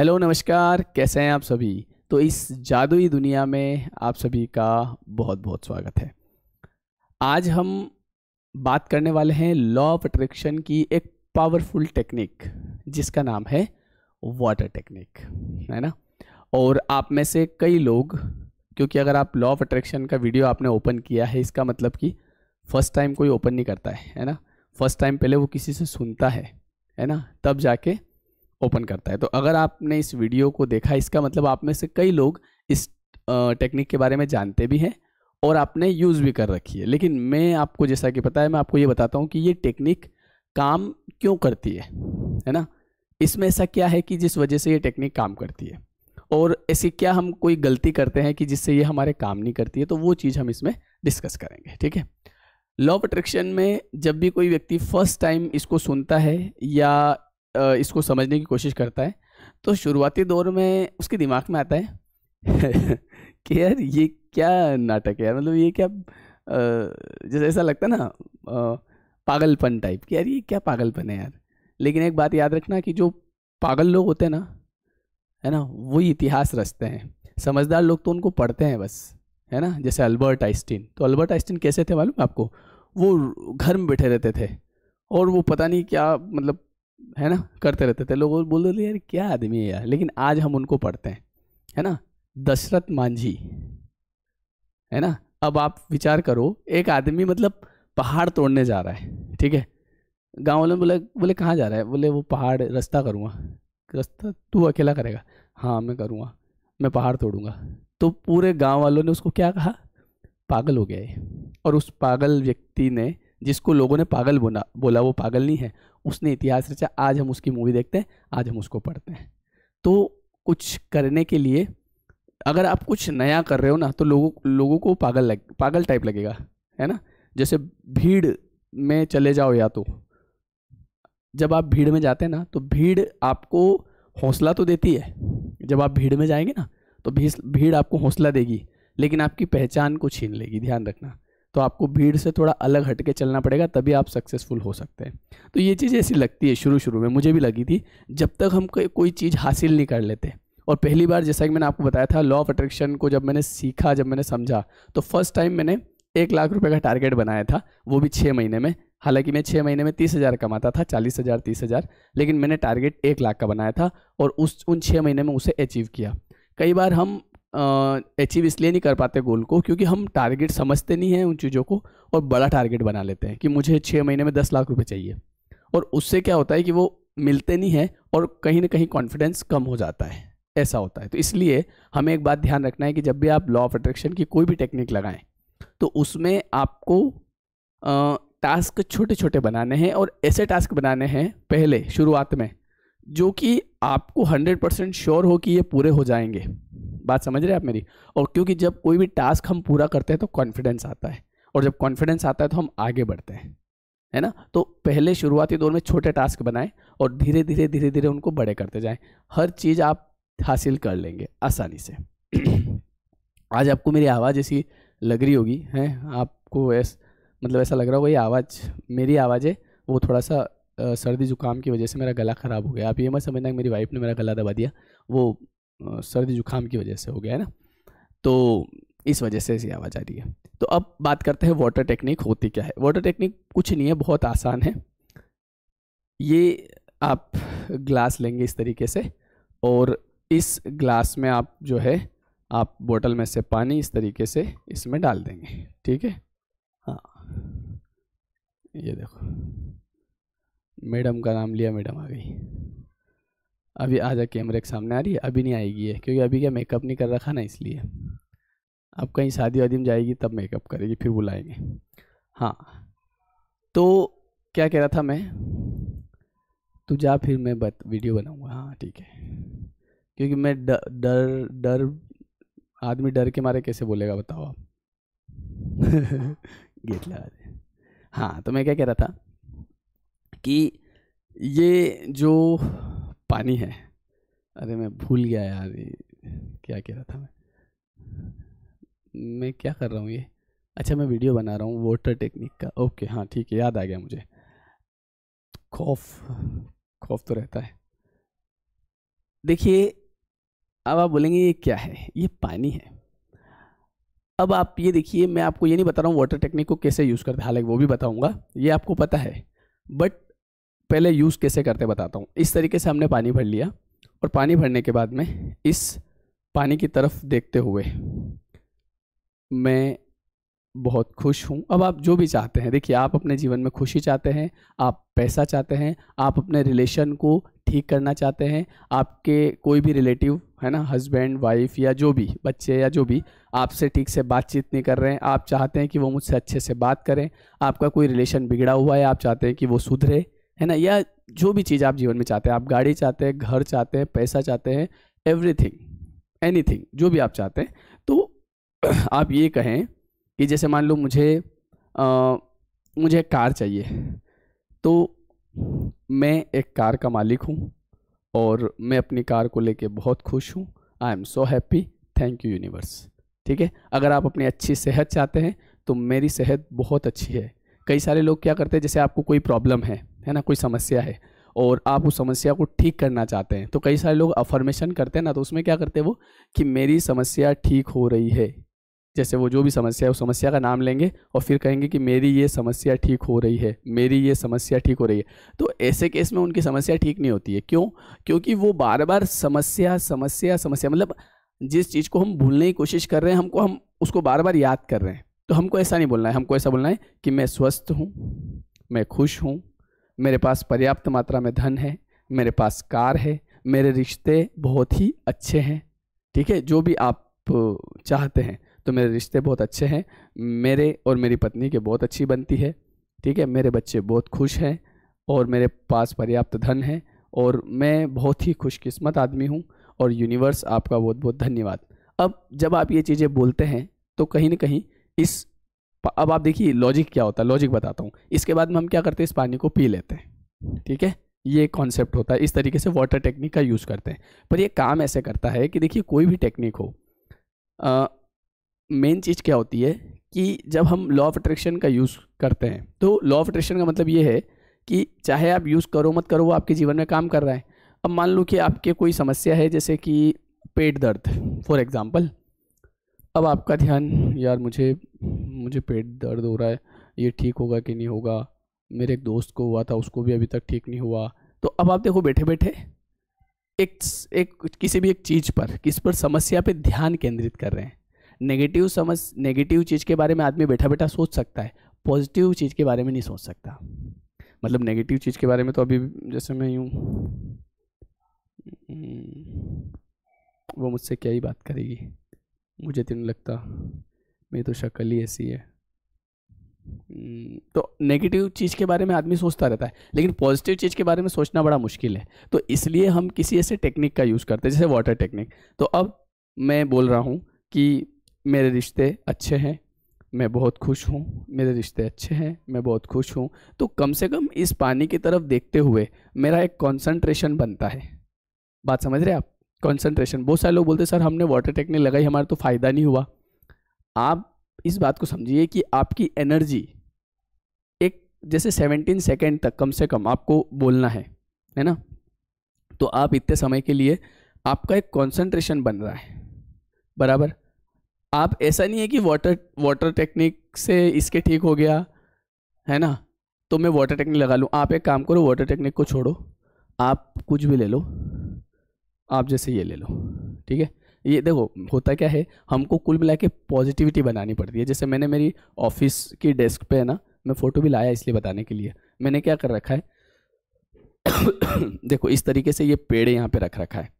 hello नमस्कार कैसे हैं आप सभी तो इस जादुई दुनिया में आप सभी का बहुत बहुत स्वागत है आज हम बात करने वाले हैं लॉ ऑफ अट्रैक्शन की एक पावरफुल टेक्निक जिसका नाम है वाटर टेक्निक है ना और आप में से कई लोग क्योंकि अगर आप लॉ ऑफ अट्रैक्शन का वीडियो आपने ओपन किया है इसका मतलब कि फ़र्स्ट टाइम कोई ओपन नहीं करता है है ना फर्स्ट टाइम पहले वो किसी से सुनता है है ना तब जाके ओपन करता है तो अगर आपने इस वीडियो को देखा इसका मतलब आप में से कई लोग इस टेक्निक के बारे में जानते भी हैं और आपने यूज़ भी कर रखी है लेकिन मैं आपको जैसा कि पता है मैं आपको ये बताता हूँ कि ये टेक्निक काम क्यों करती है है ना इसमें ऐसा क्या है कि जिस वजह से ये टेक्निक काम करती है और ऐसी क्या हम कोई गलती करते हैं कि जिससे ये हमारे काम नहीं करती है तो वो चीज़ हम इसमें डिस्कस करेंगे ठीक है लॉ ऑफ अट्रैक्शन में जब भी कोई व्यक्ति फर्स्ट टाइम इसको सुनता है या इसको समझने की कोशिश करता है तो शुरुआती दौर में उसके दिमाग में आता है कि यार ये क्या नाटक है यार मतलब ये क्या जैसे ऐसा लगता है ना पागलपन टाइप कि यार ये क्या पागलपन है यार लेकिन एक बात याद रखना कि जो पागल लोग होते हैं ना है ना वो इतिहास रचते हैं समझदार लोग तो उनको पढ़ते हैं बस है ना जैसे अल्बर्ट आइस्टीन तो अल्बर्ट आइस्टीन कैसे थे मालूम आपको वो घर में बैठे रहते थे और वो पता नहीं क्या मतलब है ना करते रहते थे लोग बोल थे यार क्या आदमी है यार लेकिन आज हम उनको पढ़ते हैं है ना दशरथ मांझी है ना अब आप विचार करो एक आदमी मतलब पहाड़ तोड़ने जा रहा है ठीक है गाँव वाले बोले बोले कहाँ जा रहा है बोले वो पहाड़ रास्ता करूँगा रास्ता तू अकेला करेगा हाँ मैं करूँगा मैं पहाड़ तोड़ूंगा तो पूरे गांव वालों ने उसको क्या कहा पागल हो गया है और उस पागल व्यक्ति ने जिसको लोगों ने पागल बोला बोला वो पागल नहीं है उसने इतिहास रचा आज हम उसकी मूवी देखते हैं आज हम उसको पढ़ते हैं तो कुछ करने के लिए अगर आप कुछ नया कर रहे हो ना तो लोगों लोगों को पागल लग पागल टाइप लगेगा है ना जैसे भीड़ में चले जाओ या तो जब आप भीड़ में जाते हैं ना तो भीड़ आपको हौसला तो देती है जब आप भीड़ में जाएंगे ना तो भीड़ आपको हौसला देगी लेकिन आपकी पहचान को छीन लेगी ध्यान रखना तो आपको भीड़ से थोड़ा अलग हट के चलना पड़ेगा तभी आप सक्सेसफुल हो सकते हैं तो ये चीज़ ऐसी लगती है शुरू शुरू में मुझे भी लगी थी जब तक हम कोई चीज़ हासिल नहीं कर लेते और पहली बार जैसा कि मैंने आपको बताया था लॉ ऑफ अट्रैक्शन को जब मैंने सीखा जब मैंने समझा तो फर्स्ट टाइम मैंने एक लाख रुपये का टारगेट बनाया था वो भी छः महीने में हालांकि मैं छः महीने में तीस हज़ार कमाता था चालीस हज़ार तीस हज़ार लेकिन मैंने टारगेट एक लाख का बनाया था और उस उन छः महीने में उसे अचीव किया कई बार हम अचीव इसलिए नहीं कर पाते गोल को क्योंकि हम टारगेट समझते नहीं हैं उन चीज़ों को और बड़ा टारगेट बना लेते हैं कि मुझे छः महीने में दस लाख रुपये चाहिए और उससे क्या होता है कि वो मिलते नहीं हैं और कहीं ना कहीं कॉन्फिडेंस कम हो जाता है ऐसा होता है तो इसलिए हमें एक बात ध्यान रखना है कि जब भी आप लॉ ऑफ अट्रैक्शन की कोई भी टेक्निक लगाएं तो उसमें आपको आ, टास्क छोटे छोटे बनाने हैं और ऐसे टास्क बनाने हैं पहले शुरुआत में जो कि आपको 100 परसेंट श्योर हो कि ये पूरे हो जाएंगे बात समझ रहे हैं आप मेरी और क्योंकि जब कोई भी टास्क हम पूरा करते हैं तो कॉन्फिडेंस आता है और जब कॉन्फिडेंस आता है तो हम आगे बढ़ते हैं है ना तो पहले शुरुआती दौर में छोटे टास्क बनाएं और धीरे धीरे धीरे धीरे उनको बड़े करते जाएं हर चीज़ आप हासिल कर लेंगे आसानी से आज आपको मेरी आवाज़ ऐसी लग रही होगी है आपको ऐस मतलब ऐसा लग रहा होगा ये आवाज़ मेरी आवाज़ है वो थोड़ा सा सर्दी जुकाम की वजह से मेरा गला ख़राब हो गया आप ये मत समझना कि मेरी वाइफ ने मेरा गला दबा दिया वो सर्दी जुकाम की वजह से हो गया है ना तो इस वजह से ऐसी आवाज़ आ रही है तो अब बात करते हैं वाटर टेक्निक होती क्या है वाटर टेक्निक कुछ नहीं है बहुत आसान है ये आप ग्लास लेंगे इस तरीके से और इस ग्लास में आप जो है आप बोतल में से पानी इस तरीके से इसमें डाल देंगे ठीक है हाँ ये देखो मैडम का नाम लिया मैडम आ गई अभी आ जा कैमरे के सामने आ रही है अभी नहीं आएगी है क्योंकि अभी क्या मेकअप नहीं कर रखा ना इसलिए अब कहीं शादी वादी में जाएगी तब मेकअप करेगी फिर बुलाएंगे हाँ तो क्या कह रहा था मैं तू जा फिर मैं बत वीडियो बनाऊँगा हाँ ठीक है क्योंकि मैं डर डर डर आदमी डर के मारे कैसे बोलेगा बताओ आप गेट लगा दे हाँ तो मैं क्या कह रहा था कि ये जो पानी है अरे मैं भूल गया यार ये क्या कह रहा था मैं मैं क्या कर रहा हूँ ये अच्छा मैं वीडियो बना रहा हूँ वाटर टेक्निक का ओके हाँ ठीक है याद आ गया मुझे खौफ खौफ तो रहता है देखिए अब आप बोलेंगे ये क्या है ये पानी है अब आप ये देखिए मैं आपको ये नहीं बता रहा हूँ वाटर टेक्निक को कैसे यूज़ करते हालांकि वो भी बताऊँगा ये आपको पता है बट पहले यूज़ कैसे करते बताता हूँ इस तरीके से हमने पानी भर लिया और पानी भरने के बाद में इस पानी की तरफ देखते हुए मैं बहुत खुश हूँ अब आप जो भी चाहते हैं देखिए आप अपने जीवन में खुशी चाहते हैं आप पैसा चाहते हैं आप अपने रिलेशन को ठीक करना चाहते हैं आपके कोई भी रिलेटिव है ना हस्बैंड वाइफ या जो भी बच्चे या जो भी आपसे ठीक से बातचीत नहीं कर रहे हैं आप चाहते हैं कि वो मुझसे अच्छे से बात करें आपका कोई रिलेशन बिगड़ा हुआ है आप चाहते हैं कि वो सुधरे है ना या जो भी चीज़ आप जीवन में चाहते हैं आप गाड़ी चाहते हैं घर चाहते हैं पैसा चाहते हैं एवरीथिंग एनीथिंग जो भी आप चाहते हैं तो आप ये कहें कि जैसे मान लो मुझे आ, मुझे एक कार चाहिए तो मैं एक कार का मालिक हूँ और मैं अपनी कार को लेके बहुत खुश हूँ I am so happy thank you universe ठीक है अगर आप अपनी अच्छी सेहत चाहते हैं तो मेरी सेहत बहुत अच्छी है कई सारे लोग क्या करते हैं जैसे आपको कोई प्रॉब्लम है है ना कोई समस्या है और आप उस समस्या को ठीक करना चाहते हैं तो कई सारे लोग अफर्मेशन करते हैं ना तो उसमें क्या करते हैं वो कि मेरी समस्या ठीक हो रही है जैसे वो जो भी समस्या है उस समस्या का नाम लेंगे और फिर कहेंगे कि मेरी ये समस्या ठीक हो रही है मेरी ये समस्या ठीक हो रही है तो ऐसे केस में उनकी समस्या ठीक नहीं होती है क्यों क्योंकि वो बार बार समस्या समस्या समस्या मतलब जिस चीज़ को हम भूलने की कोशिश कर रहे हैं हमको हम उसको बार बार याद कर रहे हैं तो हमको ऐसा नहीं बोलना है हमको ऐसा बोलना है कि मैं स्वस्थ हूँ मैं खुश हूँ मेरे पास पर्याप्त मात्रा में धन है मेरे पास कार है मेरे रिश्ते बहुत ही अच्छे हैं ठीक है जो भी आप चाहते हैं तो मेरे रिश्ते बहुत अच्छे हैं मेरे और मेरी पत्नी के बहुत अच्छी बनती है ठीक है मेरे बच्चे बहुत खुश हैं और मेरे पास पर्याप्त धन है और मैं बहुत ही खुशकिस्मत आदमी हूँ और यूनिवर्स आपका बहुत बहुत धन्यवाद अब जब आप ये चीज़ें बोलते हैं तो कहीं ना कहीं इस अब आप देखिए लॉजिक क्या होता है लॉजिक बताता हूँ इसके बाद में हम क्या करते हैं इस पानी को पी लेते हैं ठीक है ये कॉन्सेप्ट होता है इस तरीके से वाटर टेक्निक का यूज़ करते हैं पर ये काम ऐसे करता है कि देखिए कोई भी टेक्निक हो मेन चीज़ क्या होती है कि जब हम लॉ ऑफ अट्रैक्शन का यूज़ करते हैं तो लॉ ऑफ अट्रैक्शन का मतलब ये है कि चाहे आप यूज़ करो मत करो वो आपके जीवन में काम कर रहा है अब मान लो कि आपके कोई समस्या है जैसे कि पेट दर्द फॉर एग्ज़ाम्पल अब आपका ध्यान यार मुझे मुझे पेट दर्द हो रहा है ये ठीक होगा कि नहीं होगा मेरे एक दोस्त को हुआ था उसको भी अभी तक ठीक नहीं हुआ तो अब आप देखो बैठे बैठे एक एक किसी भी एक चीज़ पर किस पर समस्या पे ध्यान केंद्रित कर रहे हैं नेगेटिव समझ नेगेटिव चीज़ के बारे में आदमी बैठा बैठा सोच सकता है पॉजिटिव चीज़ के बारे में नहीं सोच सकता मतलब नेगेटिव चीज़ के बारे में तो अभी जैसे मैं यूँ हम्म, वो मुझसे क्या ही बात करेगी मुझे तो नहीं लगता मेरी तो शक्ल ही ऐसी है हम्म, तो नेगेटिव चीज़ के बारे में आदमी सोचता रहता है लेकिन पॉजिटिव चीज़ के बारे में सोचना बड़ा मुश्किल है तो इसलिए हम किसी ऐसे टेक्निक का यूज़ करते हैं जैसे वाटर टेक्निक तो अब मैं बोल रहा हूँ कि मेरे रिश्ते अच्छे हैं मैं बहुत खुश हूँ मेरे रिश्ते अच्छे हैं मैं बहुत खुश हूँ तो कम से कम इस पानी की तरफ देखते हुए मेरा एक कॉन्सनट्रेशन बनता है बात समझ रहे आप कॉन्सनट्रेशन बहुत सारे लोग बोलते सर हमने वाटर टेक्निक लगाई हमारा तो फ़ायदा नहीं हुआ आप इस बात को समझिए कि आपकी एनर्जी एक जैसे सेवनटीन सेकेंड तक कम से कम आपको बोलना है है ना तो आप इतने समय के लिए आपका एक कंसंट्रेशन बन रहा है बराबर आप ऐसा नहीं है कि वाटर वाटर टेक्निक से इसके ठीक हो गया है ना तो मैं वाटर टेक्निक लगा लूँ आप एक काम करो वाटर टेक्निक को छोड़ो आप कुछ भी ले लो आप जैसे ये ले लो ठीक है ये देखो होता क्या है हमको कुल मिला के पॉजिटिविटी बनानी पड़ती है जैसे मैंने मेरी ऑफिस की डेस्क पे है ना मैं फ़ोटो भी लाया इसलिए बताने के लिए मैंने क्या कर रखा है देखो इस तरीके से ये पेड़ यहाँ पे रख रखा है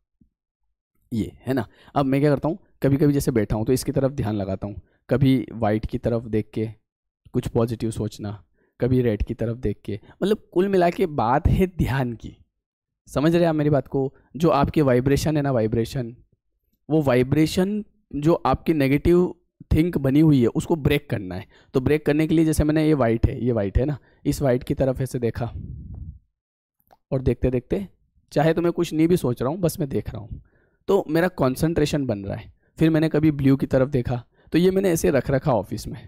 ये है ना अब मैं क्या करता हूँ कभी कभी जैसे बैठा हूँ तो इसकी तरफ ध्यान लगाता हूँ कभी वाइट की तरफ देख के कुछ पॉजिटिव सोचना कभी रेड की तरफ देख के मतलब कुल मिला के बात है ध्यान की समझ रहे हैं आप मेरी बात को जो आपके वाइब्रेशन है ना वाइब्रेशन वो वाइब्रेशन जो आपकी नेगेटिव थिंक बनी हुई है उसको ब्रेक करना है तो ब्रेक करने के लिए जैसे मैंने ये वाइट है ये वाइट है ना इस वाइट की तरफ ऐसे देखा और देखते देखते चाहे तो मैं कुछ नहीं भी सोच रहा हूँ बस मैं देख रहा हूँ तो मेरा कॉन्सेंट्रेशन बन रहा है फिर मैंने कभी ब्लू की तरफ देखा तो ये मैंने ऐसे रख रखा ऑफिस में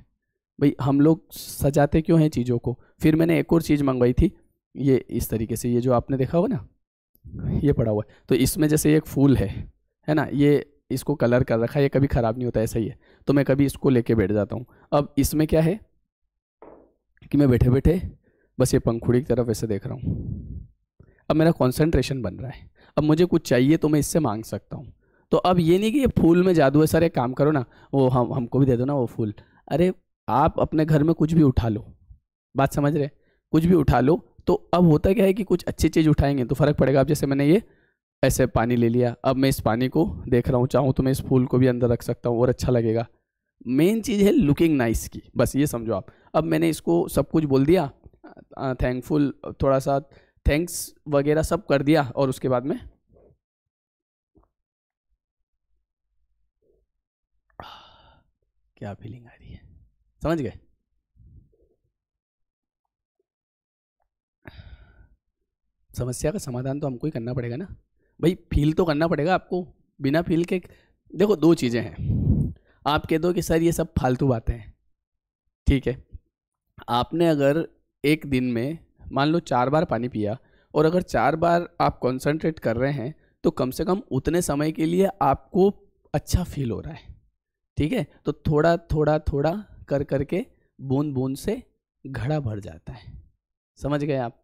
भाई हम लोग सजाते क्यों हैं चीज़ों को फिर मैंने एक और चीज़ मंगवाई थी ये इस तरीके से ये जो आपने देखा हो ना ये पड़ा हुआ है तो इसमें जैसे एक फूल है है ना ये इसको कलर कर रखा है ये कभी ख़राब नहीं होता ऐसा ही है तो मैं कभी इसको लेके बैठ जाता हूँ अब इसमें क्या है कि मैं बैठे बैठे बस ये पंखुड़ी की तरफ ऐसे देख रहा हूँ अब मेरा कॉन्सेंट्रेशन बन रहा है अब मुझे कुछ चाहिए तो मैं इससे मांग सकता हूँ तो अब ये नहीं कि ये फूल में जादू है सर एक काम करो ना वो हम हमको भी दे दो ना वो फूल अरे आप अपने घर में कुछ भी उठा लो बात समझ रहे कुछ भी उठा लो तो अब होता क्या है कि कुछ अच्छी चीज़ उठाएंगे तो फ़र्क पड़ेगा अब जैसे मैंने ये ऐसे पानी ले लिया अब मैं इस पानी को देख रहा हूँ चाहूँ तो मैं इस फूल को भी अंदर रख सकता हूँ और अच्छा लगेगा मेन चीज़ है लुकिंग नाइस की बस ये समझो आप अब मैंने इसको सब कुछ बोल दिया थैंकफुल थोड़ा सा थैंक्स वगैरह सब कर दिया और उसके बाद में क्या फीलिंग आ रही है समझ गए समस्या का समाधान तो हमको ही करना पड़ेगा ना भाई फील तो करना पड़ेगा आपको बिना फील के देखो दो चीज़ें हैं आप कह दो कि सर ये सब फालतू बातें हैं ठीक है आपने अगर एक दिन में मान लो चार बार पानी पिया और अगर चार बार आप कंसंट्रेट कर रहे हैं तो कम से कम उतने समय के लिए आपको अच्छा फील हो रहा है ठीक है तो थोड़ा थोड़ा थोड़ा कर कर के बूंद बूंद से घड़ा भर जाता है समझ गए आप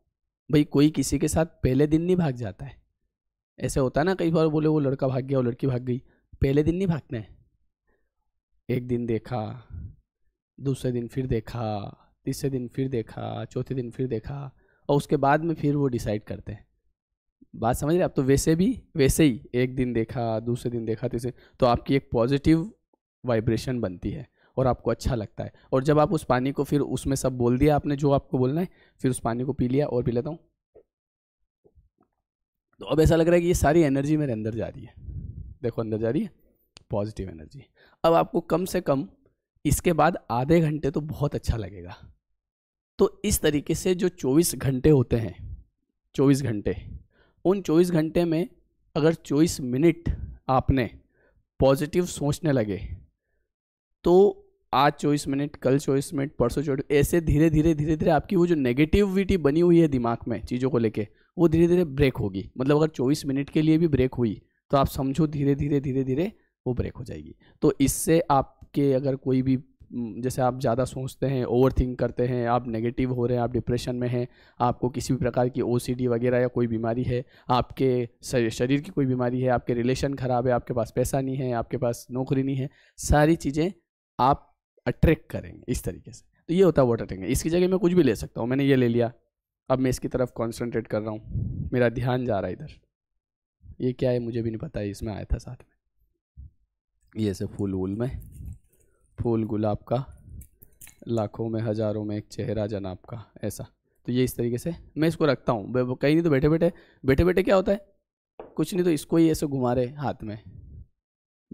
भाई कोई किसी के साथ पहले दिन नहीं भाग जाता है ऐसे होता है ना कई बार बोले वो लड़का भाग गया वो लड़की भाग गई पहले दिन नहीं भागते हैं एक दिन देखा दूसरे दिन फिर देखा तीसरे दिन फिर देखा चौथे दिन फिर देखा और उसके बाद में फिर वो डिसाइड करते हैं बात समझ रहे आप तो वैसे भी वैसे ही एक दिन देखा दूसरे दिन देखा तीसरे तो आपकी एक पॉजिटिव वाइब्रेशन बनती है और आपको अच्छा लगता है और जब आप उस पानी को फिर उसमें सब बोल दिया आपने जो आपको बोलना है फिर उस पानी को पी लिया और पी लेता हूँ तो अब ऐसा लग रहा है कि ये सारी एनर्जी मेरे अंदर जा रही है देखो अंदर जा रही है पॉजिटिव एनर्जी अब आपको कम से कम इसके बाद आधे घंटे तो बहुत अच्छा लगेगा तो इस तरीके से जो 24 घंटे होते हैं 24 घंटे उन 24 घंटे में अगर 24 मिनट आपने पॉजिटिव सोचने लगे तो आज चौबीस मिनट कल चौबीस मिनट परसों चौबीस ऐसे धीरे धीरे धीरे धीरे आपकी वो जो नेगेटिविटी बनी हुई है दिमाग में चीज़ों को लेके वो धीरे धीरे ब्रेक होगी मतलब अगर चौबीस मिनट के लिए भी ब्रेक हुई तो आप समझो धीरे धीरे धीरे धीरे वो ब्रेक हो जाएगी तो इससे आपके अगर कोई भी जैसे आप ज़्यादा सोचते हैं ओवर थिंक करते हैं आप नेगेटिव हो रहे हैं आप डिप्रेशन में हैं आपको किसी भी प्रकार की ओ वगैरह या कोई बीमारी है आपके शरीर की कोई बीमारी है आपके रिलेशन ख़राब है आपके पास पैसा नहीं है आपके पास नौकरी नहीं है सारी चीज़ें आप अट्रैक्ट करेंगे इस तरीके से तो ये होता है वाटर टेंकर इसकी जगह मैं कुछ भी ले सकता हूँ मैंने ये ले लिया अब मैं इसकी तरफ कॉन्सेंट्रेट कर रहा हूँ मेरा ध्यान जा रहा है इधर ये क्या है मुझे भी नहीं पता है इसमें आया था साथ में ये सब फूल वूल में फूल गुलाब का लाखों में हज़ारों में एक चेहरा जनाब का ऐसा तो ये इस तरीके से मैं इसको रखता हूँ कहीं नहीं तो बैठे बैठे बैठे बैठे क्या होता है कुछ नहीं तो इसको ही ऐसे घुमा रहे हाथ में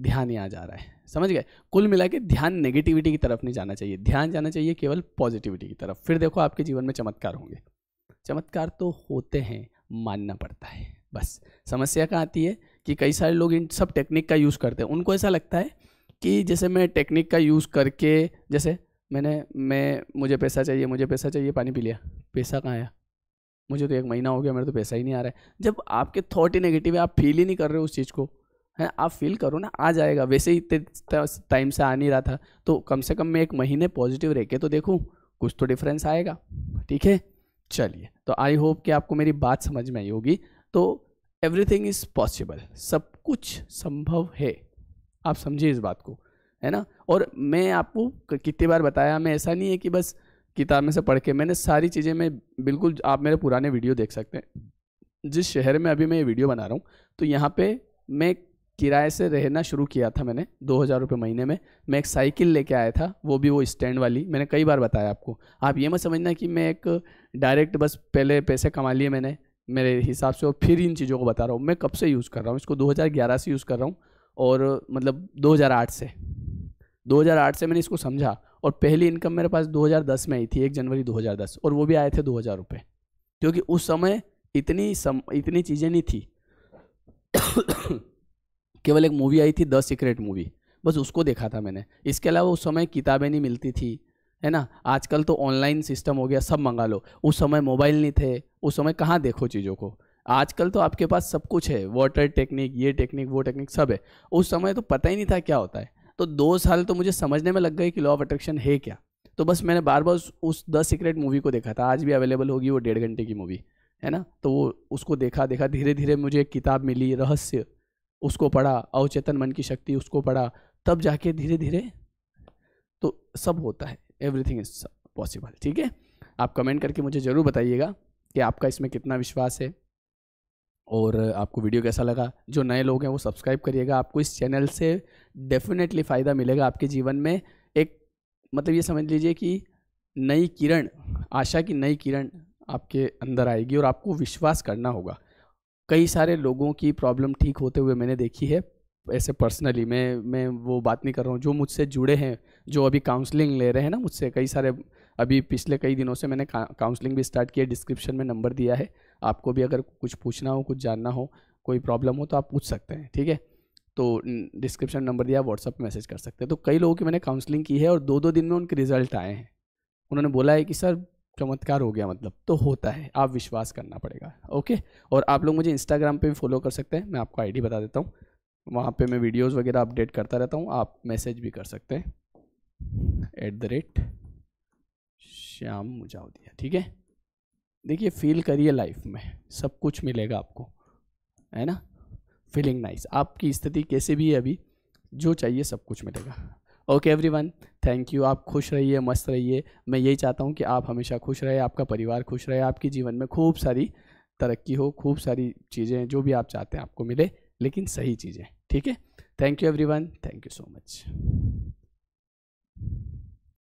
ध्यान ही आ जा रहा है समझ गए कुल मिला के ध्यान नेगेटिविटी की तरफ नहीं जाना चाहिए ध्यान जाना चाहिए केवल पॉजिटिविटी की तरफ फिर देखो आपके जीवन में चमत्कार होंगे चमत्कार तो होते हैं मानना पड़ता है बस समस्या कहाँ आती है कि कई सारे लोग इन सब टेक्निक का यूज़ करते हैं उनको ऐसा लगता है कि जैसे मैं टेक्निक का यूज़ करके जैसे मैंने मैं मुझे पैसा चाहिए मुझे पैसा चाहिए पानी पी लिया पैसा कहाँ आया मुझे तो एक महीना हो गया मेरे तो पैसा ही नहीं आ रहा है जब आपके थॉट ही नेगेटिव है आप फील ही नहीं कर रहे हो उस चीज़ को है आप फील करो ना आ जाएगा वैसे ही इतने टाइम से आ नहीं रहा था तो कम से कम मैं एक महीने पॉजिटिव रह के तो देखूँ कुछ तो डिफरेंस आएगा ठीक है चलिए तो आई होप कि आपको मेरी बात समझ में आई होगी तो एवरीथिंग इज़ पॉसिबल सब कुछ संभव है आप समझिए इस बात को है ना और मैं आपको कितनी बार बताया मैं ऐसा नहीं है कि बस किताब में से पढ़ के मैंने सारी चीज़ें मैं बिल्कुल आप मेरे पुराने वीडियो देख सकते हैं जिस शहर में अभी मैं ये वीडियो बना रहा हूँ तो यहाँ पे मैं किराए से रहना शुरू किया था मैंने दो हज़ार रुपये महीने में मैं एक साइकिल लेके आया था वो भी वो स्टैंड वाली मैंने कई बार बताया आपको आप ये मत समझना कि मैं एक डायरेक्ट बस पहले पैसे कमा लिए मैंने मेरे हिसाब से और फिर इन चीज़ों को बता रहा हूँ मैं कब से यूज़ कर रहा हूँ इसको 2011 से यूज़ कर रहा हूँ और मतलब 2008 से 2008 से मैंने इसको समझा और पहली इनकम मेरे पास 2010 में आई थी एक जनवरी 2010 और वो भी आए थे दो हज़ार रुपये क्योंकि उस समय इतनी सम इतनी चीज़ें नहीं थी केवल एक मूवी आई थी द सीक्रेट मूवी बस उसको देखा था मैंने इसके अलावा उस समय किताबें नहीं मिलती थी है ना आजकल तो ऑनलाइन सिस्टम हो गया सब मंगा लो उस समय मोबाइल नहीं थे उस समय कहाँ देखो चीज़ों को आजकल तो आपके पास सब कुछ है वाटर टेक्निक ये टेक्निक वो टेक्निक सब है उस समय तो पता ही नहीं था क्या होता है तो दो साल तो मुझे समझने में लग गए कि लॉ ऑफ अट्रैक्शन है क्या तो बस मैंने बार बार उस द सीक्रेट मूवी को देखा था आज भी अवेलेबल होगी वो डेढ़ घंटे की मूवी है ना तो वो उसको देखा देखा धीरे धीरे मुझे एक किताब मिली रहस्य उसको पढ़ा अवचेतन मन की शक्ति उसको पढ़ा तब जाके धीरे धीरे तो सब होता है एवरीथिंग इज पॉसिबल ठीक है आप कमेंट करके मुझे ज़रूर बताइएगा कि आपका इसमें कितना विश्वास है और आपको वीडियो कैसा लगा जो नए लोग हैं वो सब्सक्राइब करिएगा आपको इस चैनल से डेफिनेटली फ़ायदा मिलेगा आपके जीवन में एक मतलब ये समझ लीजिए कि नई किरण आशा की नई किरण आपके अंदर आएगी और आपको विश्वास करना होगा कई सारे लोगों की प्रॉब्लम ठीक होते हुए मैंने देखी है ऐसे पर्सनली मैं मैं वो बात नहीं कर रहा हूँ जो मुझसे जुड़े हैं जो अभी काउंसलिंग ले रहे हैं ना मुझसे कई सारे अभी पिछले कई दिनों से मैंने काउंसलिंग भी स्टार्ट की है डिस्क्रिप्शन में नंबर दिया है आपको भी अगर कुछ पूछना हो कुछ जानना हो कोई प्रॉब्लम हो तो आप पूछ सकते हैं ठीक है तो डिस्क्रिप्शन नंबर दिया व्हाट्सअप पर मैसेज कर सकते हैं तो कई लोगों की मैंने काउंसलिंग की है और दो दो दिन में उनके रिजल्ट आए हैं उन्होंने बोला है कि सर चमत्कार हो गया मतलब तो होता है आप विश्वास करना पड़ेगा ओके और आप लोग मुझे इंस्टाग्राम पे भी फॉलो कर सकते हैं मैं आपको आईडी बता देता हूँ वहाँ पे मैं वीडियोस वगैरह अपडेट करता रहता हूँ आप मैसेज भी कर सकते हैं एट द रेट श्याम मुजाउदिया ठीक है देखिए फील करिए लाइफ में सब कुछ मिलेगा आपको है ना फीलिंग नाइस आपकी स्थिति कैसे भी है अभी जो चाहिए सब कुछ मिलेगा ओके एवरीवन थैंक यू आप खुश रहिए मस्त रहिए मैं यही चाहता हूँ कि आप हमेशा खुश रहे आपका परिवार खुश रहे आपके जीवन में खूब सारी तरक्की हो खूब सारी चीज़ें जो भी आप चाहते हैं आपको मिले लेकिन सही चीज़ें ठीक है thank you everyone thank you so much